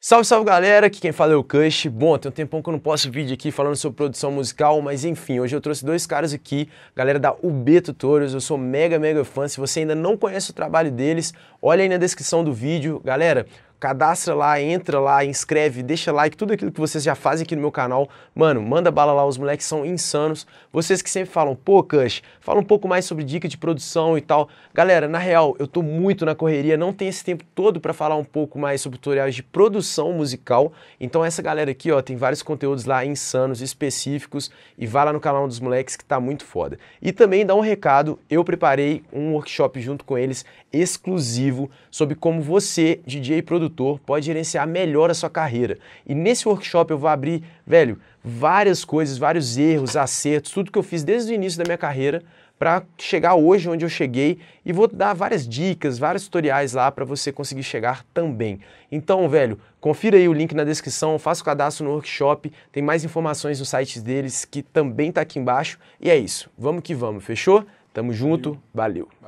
Salve, salve galera, aqui quem fala é o Kush. Bom, tem um tempão que eu não posso vídeo aqui falando sobre produção musical, mas enfim, hoje eu trouxe dois caras aqui, galera da UB Tutorials, eu sou mega, mega fã. Se você ainda não conhece o trabalho deles, olha aí na descrição do vídeo. Galera, cadastra lá, entra lá, inscreve, deixa like, tudo aquilo que vocês já fazem aqui no meu canal. Mano, manda bala lá, os moleques são insanos. Vocês que sempre falam, pô, Cush, fala um pouco mais sobre dica de produção e tal. Galera, na real, eu tô muito na correria, não tenho esse tempo todo para falar um pouco mais sobre tutoriais de produção musical. Então essa galera aqui, ó, tem vários conteúdos lá insanos, específicos, e vai lá no canal dos moleques que tá muito foda. E também dá um recado, eu preparei um workshop junto com eles exclusivo sobre como você, DJ produtor produtor pode gerenciar melhor a sua carreira. E nesse workshop eu vou abrir, velho, várias coisas, vários erros, acertos, tudo que eu fiz desde o início da minha carreira para chegar hoje onde eu cheguei e vou dar várias dicas, vários tutoriais lá para você conseguir chegar também. Então, velho, confira aí o link na descrição, faça o cadastro no workshop, tem mais informações no site deles que também está aqui embaixo. E é isso, vamos que vamos, fechou? Tamo junto, valeu.